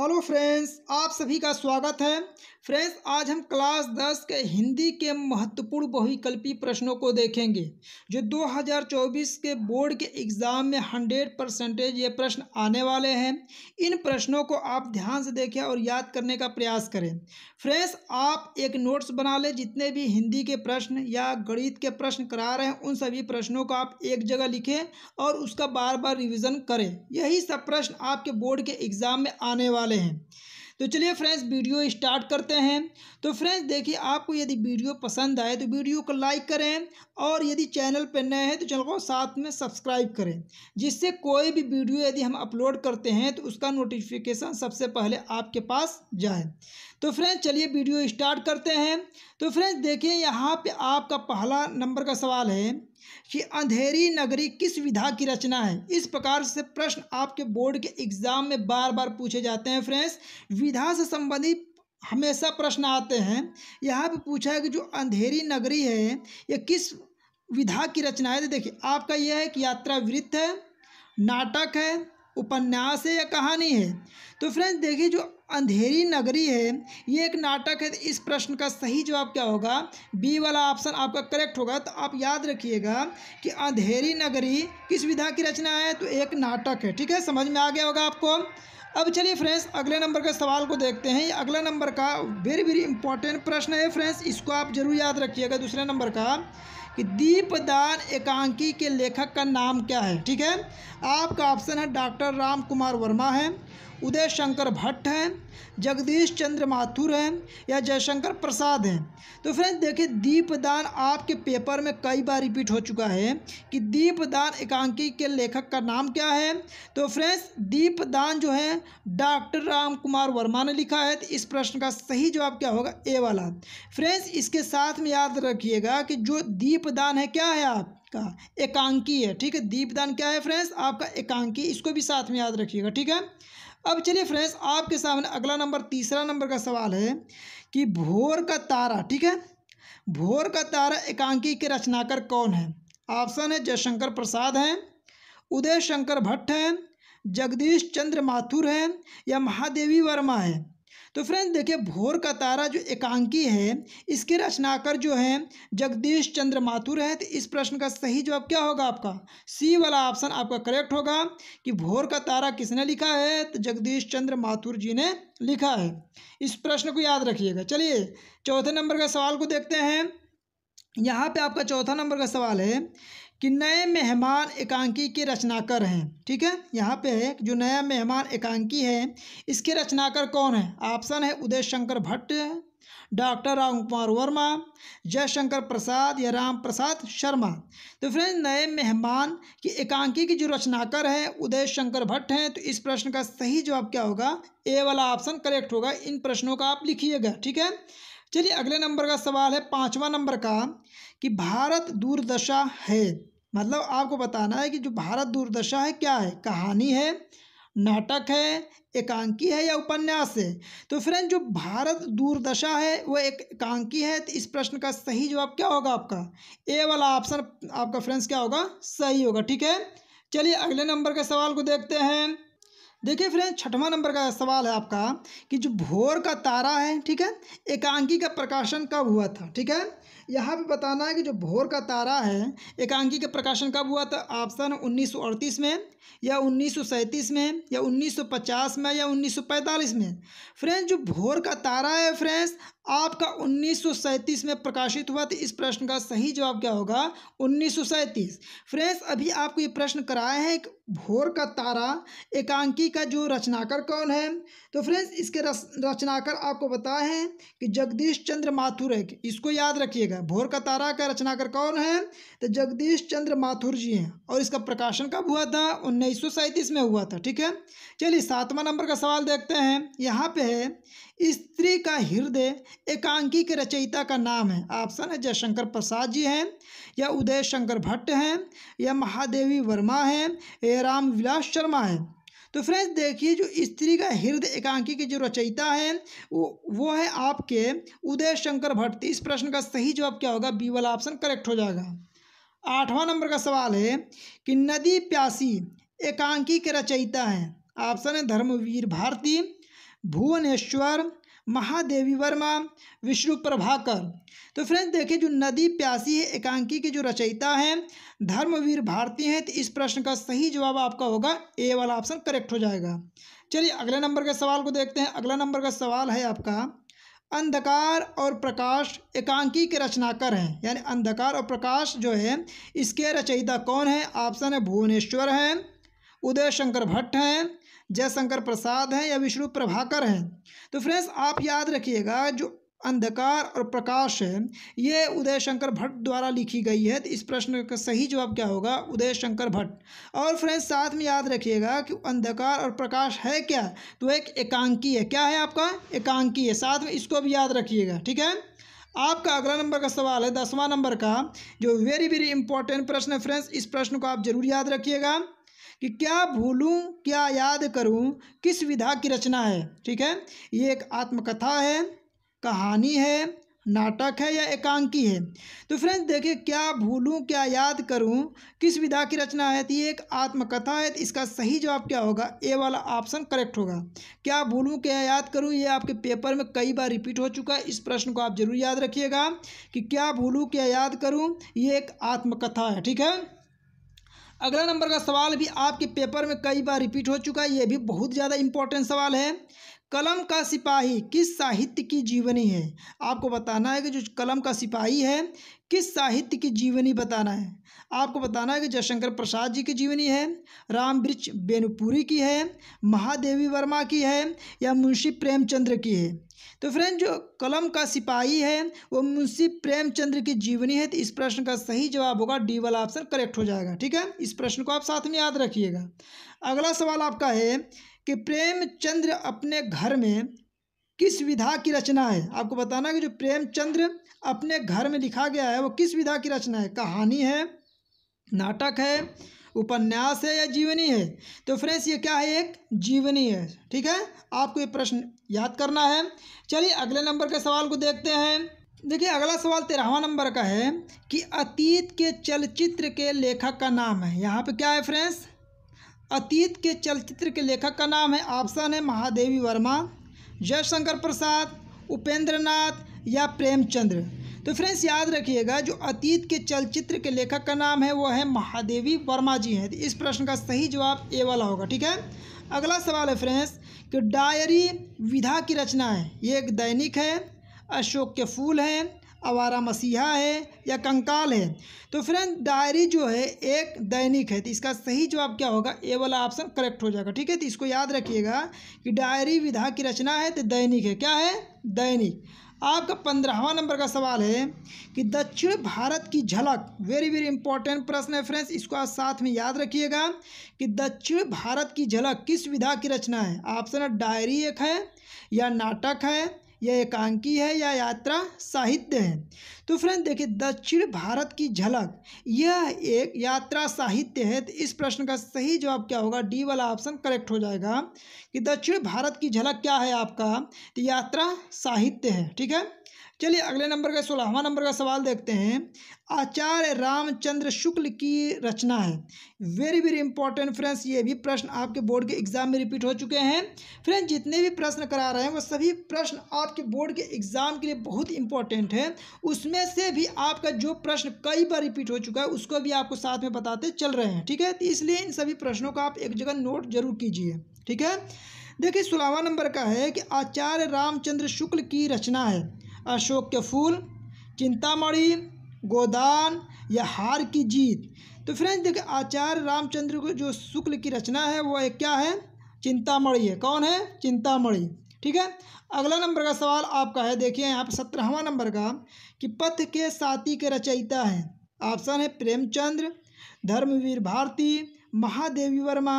hello friends आप सभी का स्वागत है फ्रेंड्स आज हम क्लास दस के हिंदी के महत्वपूर्ण बहुविकल्पी प्रश्नों को देखेंगे जो 2024 के बोर्ड के एग्ज़ाम में 100 परसेंटेज ये प्रश्न आने वाले हैं इन प्रश्नों को आप ध्यान से देखें और याद करने का प्रयास करें फ्रेंड्स आप एक नोट्स बना लें जितने भी हिंदी के प्रश्न या गणित के प्रश्न करा रहे हैं उन सभी प्रश्नों को आप एक जगह लिखें और उसका बार बार रिविज़न करें यही सब प्रश्न आपके बोर्ड के एग्ज़ाम में आने वाले वाले हैं तो चलिए फ्रेंड्स वीडियो स्टार्ट करते हैं तो फ्रेंड्स देखिए आपको यदि वीडियो पसंद आए तो वीडियो को लाइक करें और यदि चैनल पर नए हैं तो चैनल को साथ में सब्सक्राइब करें जिससे कोई भी वीडियो यदि हम अपलोड करते हैं तो उसका नोटिफिकेशन सबसे पहले आपके पास जाए तो फ्रेंड्स चलिए वीडियो स्टार्ट करते हैं तो फ्रेंड्स देखिए यहाँ पर आपका पहला नंबर का सवाल है कि अंधेरी नगरी किस विधा की रचना है इस प्रकार से प्रश्न आपके बोर्ड के एग्जाम में बार बार पूछे जाते हैं फ्रेंड्स विधा से संबंधित हमेशा प्रश्न आते हैं यहाँ पे पूछा है कि जो अंधेरी नगरी है यह किस विधा की रचना है तो देखिए आपका यह है कि यात्रा वृत्त है नाटक है उपन्यास है या कहानी है तो फ्रेंड्स देखिए जो अंधेरी नगरी है ये एक नाटक है इस प्रश्न का सही जवाब क्या होगा बी वाला ऑप्शन आपका करेक्ट होगा तो आप याद रखिएगा कि अंधेरी नगरी किस विधा की रचना है तो एक नाटक है ठीक है समझ में आ गया होगा आपको अब चलिए फ्रेंड्स अगले नंबर का सवाल को देखते हैं ये अगला नंबर का वेरी वेरी इंपॉर्टेंट प्रश्न है फ्रेंड्स इसको आप जरूर याद रखिएगा दूसरे नंबर का कि दीपदान एकांकी के लेखक का नाम क्या है ठीक है आपका ऑप्शन है डॉक्टर राम कुमार वर्मा हैं उदय शंकर भट्ट हैं जगदीश चंद्र माथुर हैं या जयशंकर प्रसाद हैं तो फ्रेंड्स देखिए दीपदान आपके पेपर में कई बार रिपीट हो चुका है कि दीपदान एकांकी के लेखक का नाम क्या है तो फ्रेंड्स दीपदान जो है डॉक्टर राम कुमार वर्मा ने लिखा है तो इस प्रश्न का सही जवाब क्या होगा ए वाला फ्रेंड्स इसके साथ में याद रखिएगा कि जो दीपदान है क्या है आप का एकांकी है ठीक है दीपदान क्या है फ्रेंड्स आपका एकांकी इसको भी साथ में याद रखिएगा ठीक है अब चलिए फ्रेंड्स आपके सामने अगला नंबर तीसरा नंबर का सवाल है कि भोर का तारा ठीक है भोर का तारा एकांकी के रचनाकार कौन है ऑप्शन है जयशंकर प्रसाद हैं उदय शंकर भट्ट हैं जगदीश चंद्र माथुर हैं या महादेवी वर्मा है तो फ्रेंड्स देखिए भोर का तारा जो एकांकी है इसके रचनाकर जो है जगदीश चंद्र माथुर है तो इस प्रश्न का सही जवाब क्या होगा आपका सी वाला ऑप्शन आपका करेक्ट होगा कि भोर का तारा किसने लिखा है तो जगदीश चंद्र माथुर जी ने लिखा है इस प्रश्न को याद रखिएगा चलिए चौथे नंबर का सवाल को देखते हैं यहाँ पे आपका चौथा नंबर का सवाल है कि नए मेहमान एकांकी के रचनाकार हैं ठीक है यहाँ पे है जो नया मेहमान एकांकी है इसके रचनाकार कौन है ऑप्शन है उदय शंकर भट्ट डॉक्टर राम कुमार वर्मा जयशंकर प्रसाद या राम प्रसाद शर्मा तो फ्रेंड्स नए मेहमान की एकांकी की जो रचनाकार हैं उदय शंकर भट्ट हैं तो इस प्रश्न का सही जवाब क्या होगा ए वाला ऑप्शन करेक्ट होगा इन प्रश्नों का आप लिखिएगा ठीक है चलिए अगले नंबर का सवाल है पाँचवा नंबर का कि भारत दूरदशा है मतलब आपको बताना है कि जो भारत दूरदशा है क्या है कहानी है नाटक है एकांकी है या उपन्यास है तो फ्रेंड जो भारत दूरदशा है वह एक एकांकी है तो इस प्रश्न का सही जवाब क्या होगा आपका ए वाला ऑप्शन आपका फ्रेंड्स क्या होगा सही होगा ठीक है चलिए अगले नंबर के सवाल को देखते हैं देखिए फ्रेंड्स छठवां नंबर का सवाल है आपका कि जो भोर का तारा है ठीक है एकांकी का प्रकाशन कब हुआ था ठीक है यहाँ पे बताना है कि जो भोर का तारा है एकांकी का प्रकाशन कब हुआ था ऑप्शन 1938 में या 1937 में या 1950 में या 1945 में फ्रेंड्स जो भोर का तारा है फ्रेंड्स आपका 1937 में प्रकाशित हुआ तो इस प्रश्न का सही जवाब क्या होगा 1937 फ्रेंड्स अभी आपको ये प्रश्न कराया है कि भोर का तारा एकांकी का जो रचनाकार कौन है तो फ्रेंड्स इसके रस रचनाकार आपको बताए हैं कि जगदीश चंद्र माथुर है इसको याद रखिएगा भोर का तारा का रचनाकार कौन है तो जगदीश चंद्र माथुर जी हैं और इसका प्रकाशन कब हुआ था उन्नीस में हुआ था ठीक है चलिए सातवां नंबर का सवाल देखते हैं यहाँ पे है स्त्री का हृदय एकांकी के रचयिता का नाम है ऑप्शन है जयशंकर प्रसाद जी हैं या उदय शंकर भट्ट हैं या महादेवी वर्मा हैं या राम विलास शर्मा हैं तो फ्रेंड्स देखिए जो स्त्री का हृदय एकांकी की जो रचयिता है वो वो है आपके उदय शंकर भट्ट तो इस प्रश्न का सही जवाब क्या होगा बी वाला ऑप्शन करेक्ट हो जाएगा आठवां नंबर का सवाल है कि नदी प्यासी एकांकी के रचयिता हैं ऑप्शन है धर्मवीर भारती भुवनेश्वर महादेवी वर्मा विष्णु प्रभाकर तो फ्रेंड्स देखिए जो नदी प्यासी है एकांकी के जो रचयिता हैं धर्मवीर भारती हैं तो इस प्रश्न का सही जवाब आपका होगा ए वाला ऑप्शन करेक्ट हो जाएगा चलिए अगले नंबर के सवाल को देखते हैं अगला नंबर का सवाल है आपका अंधकार और प्रकाश एकांकी के रचनाकर हैं यानी अंधकार और प्रकाश जो है इसके रचयिता कौन है ऑप्शन है भुवनेश्वर हैं उदय शंकर भट्ट हैं जयशंकर प्रसाद हैं या विष्णु प्रभाकर हैं तो फ्रेंड्स आप याद रखिएगा जो अंधकार और प्रकाश है ये उदय शंकर भट्ट द्वारा लिखी गई है तो इस प्रश्न का सही जवाब क्या होगा उदय शंकर भट्ट और फ्रेंड्स साथ में याद रखिएगा कि अंधकार और प्रकाश है क्या तो एक एकांकी है क्या है आपका एकांकी है साथ में इसको भी याद रखिएगा ठीक है आपका अगला नंबर का सवाल है दसवां नंबर का जो वेरी वेरी इंपॉर्टेंट प्रश्न है फ्रेंड्स इस प्रश्न को आप जरूर याद रखिएगा कि क्या भूलूं क्या याद करूं किस विधा की रचना है ठीक है ये एक आत्मकथा है कहानी है नाटक है या एकांकी है तो फ्रेंड्स देखिए क्या भूलूं क्या याद करूं किस विधा की रचना है तो ये एक आत्मकथा है तो इसका सही जवाब क्या होगा ए वाला ऑप्शन करेक्ट होगा क्या भूलूं क्या याद करूं ये आपके पेपर में कई बार रिपीट हो चुका है इस प्रश्न को आप जरूर याद रखिएगा कि क्या भूलूं क्या याद करूँ ये एक आत्मकथा है ठीक है अगला नंबर का सवाल भी आपके पेपर में कई बार रिपीट हो चुका है ये भी बहुत ज़्यादा इंपॉर्टेंट सवाल है कलम का सिपाही किस साहित्य की जीवनी है आपको बताना है कि जो कलम का सिपाही है किस साहित्य की जीवनी बताना है आपको बताना है कि जयशंकर प्रसाद जी की जीवनी है राम वृक्ष बेनुपुरी की है महादेवी वर्मा की है या मुंशी प्रेमचंद्र की है तो फ्रेंड जो कलम का सिपाही है वो मुंशी प्रेमचंद्र की जीवनी है तो इस प्रश्न का सही जवाब होगा डी वाला ऑप्शन करेक्ट हो जाएगा ठीक है इस प्रश्न को आप साथ में याद रखिएगा अगला सवाल आपका है कि प्रेमचंद्र अपने घर में किस विधा की रचना है आपको बताना कि जो प्रेमचंद्र अपने घर में लिखा गया है वो किस विधा की रचना है कहानी है नाटक है उपन्यास है या जीवनी है तो फ्रेंड्स ये क्या है एक जीवनी है ठीक है आपको ये प्रश्न याद करना है चलिए अगले नंबर के सवाल को देखते हैं देखिए अगला सवाल तेरहवा नंबर का है कि अतीत के चलचित्र के लेखक का नाम है यहाँ पे क्या है फ्रेंड्स अतीत के चलचित्र के लेखक का नाम है ऑप्शन है महादेवी वर्मा जयशंकर प्रसाद उपेंद्र नाथ या प्रेमचंद्र तो फ्रेंड्स याद रखिएगा जो अतीत के चलचित्र के लेखक का नाम है वो है महादेवी वर्मा जी हैं तो इस प्रश्न का सही जवाब ए वाला होगा ठीक है अगला सवाल है फ्रेंड्स कि डायरी विधा की रचना है ये एक दैनिक है अशोक के फूल हैं आवारा मसीहा है या कंकाल है तो फ्रेंड डायरी जो है एक दैनिक है तो इसका सही जवाब क्या होगा ए वाला ऑप्शन करेक्ट हो जाएगा ठीक है तो इसको याद रखिएगा कि डायरी विधा की रचना है तो दैनिक है क्या है दैनिक आपका पंद्रहवा नंबर का सवाल है कि दक्षिण भारत की झलक वेरी वेरी इंपॉर्टेंट प्रश्न है फ्रेंड्स इसको आप साथ में याद रखिएगा कि दक्षिण भारत की झलक किस विधा की रचना है ऑप्शन डायरी एक है या नाटक है यह एकांकी है या यात्रा साहित्य है तो फ्रेंड देखिए दक्षिण भारत की झलक यह एक यात्रा साहित्य है तो इस प्रश्न का सही जवाब क्या होगा डी वाला ऑप्शन करेक्ट हो जाएगा कि दक्षिण भारत की झलक क्या है आपका तो यात्रा साहित्य है ठीक है चलिए अगले नंबर का सोलहवा नंबर का सवाल देखते हैं आचार्य रामचंद्र शुक्ल की रचना है वेरी वेरी इंपॉर्टेंट फ्रेंड्स ये भी प्रश्न आपके बोर्ड के एग्जाम में रिपीट हो चुके हैं फ्रेंड्स जितने भी प्रश्न करा रहे हैं वो सभी प्रश्न आपके बोर्ड के एग्जाम के लिए बहुत इंपॉर्टेंट है उसमें से भी आपका जो प्रश्न कई बार रिपीट हो चुका है उसको भी आपको साथ में बताते चल रहे हैं ठीक है तो इसलिए इन सभी प्रश्नों का आप एक जगह नोट जरूर कीजिए ठीक है देखिए सोलहवा नंबर का है कि आचार्य रामचंद्र शुक्ल की रचना है अशोक के फूल चिंतामणि गोदान या हार की जीत तो फ्रेंड्स देखिए आचार्य रामचंद्र को जो शुक्ल की रचना है वह एक क्या है चिंतामणि है कौन है चिंतामणि ठीक है अगला नंबर का सवाल आपका है देखिए यहाँ पर सत्रहवा नंबर का कि पथ के साथी के रचयिता हैं ऑप्शन है प्रेमचंद्र धर्मवीर भारती महादेवी वर्मा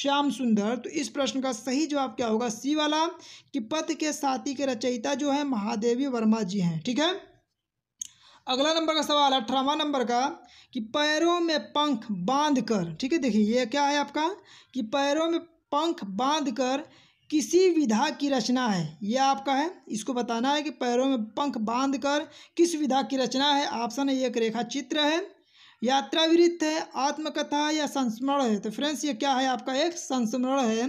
श्याम सुंदर तो इस प्रश्न का सही जवाब क्या होगा सी वाला कि पथ के साथी के रचयिता जो है महादेवी वर्मा जी हैं ठीक है अगला नंबर का सवाल अठारहवा नंबर का कि पैरों में पंख बांध कर ठीक है देखिए ये क्या है आपका कि पैरों में पंख बांध कर किसी विधा की रचना है यह आपका है इसको बताना है कि पैरों में पंख बांध कर किस विधा की रचना है ऑप्शन है एक रेखा चित्र है यात्रावृत्त है आत्मकथा या संस्मरण है तो फ्रेंड्स ये क्या है आपका एक संस्मरण है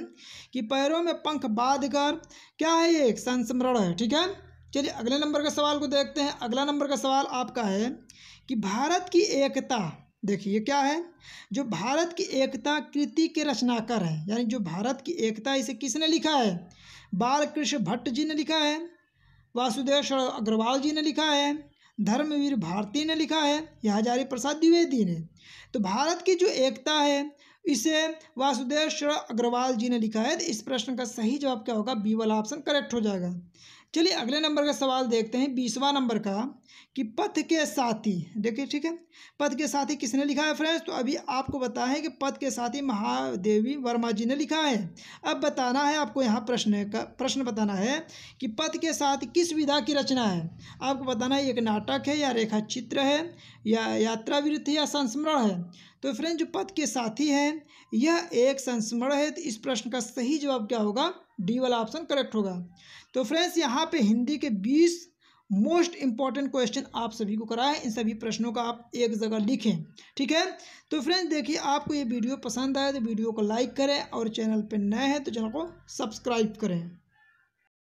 कि पैरों में पंख बाध कर क्या है ये एक संस्मरण है ठीक है चलिए अगले नंबर के सवाल को देखते हैं अगला नंबर का सवाल आपका है कि भारत की एकता देखिए क्या है जो भारत की एकता कृति के रचनाकार हैं यानी जो भारत की एकता इसे किसने लिखा है बालकृष्ण भट्ट जी ने लिखा है वासुदेव अग्रवाल जी ने लिखा है धर्मवीर भारती ने लिखा है या हजारी प्रसाद द्विवेदी ने तो भारत की जो एकता है इसे वासुदेव अग्रवाल जी ने लिखा है तो इस प्रश्न का सही जवाब क्या होगा बी वाला ऑप्शन करेक्ट हो जाएगा चलिए अगले नंबर का सवाल देखते हैं बीसवा नंबर का कि पथ के साथी देखिए ठीक है पथ के साथी किसने लिखा है फ्रेंड्स तो अभी आपको बताया है कि पथ के साथी महादेवी वर्मा जी ने लिखा है अब बताना है आपको यहाँ प्रश्न का प्रश्न बताना है कि पथ के साथ किस विधा की रचना है आपको बताना है एक नाटक है या रेखा चित्र है या यात्रा विरुद्ध या संस्मरण है तो फ्रेंड जो पद के साथी हैं यह एक संस्मरण है तो इस प्रश्न का सही जवाब क्या होगा डी वाला ऑप्शन करेक्ट होगा तो फ्रेंड्स यहाँ पे हिंदी के बीस मोस्ट इंपॉर्टेंट क्वेश्चन आप सभी को कराएं इन सभी प्रश्नों का आप एक जगह लिखें ठीक है तो फ्रेंड्स देखिए आपको ये वीडियो पसंद आए तो वीडियो को लाइक करें और चैनल पर नए हैं तो चैनल को सब्सक्राइब करें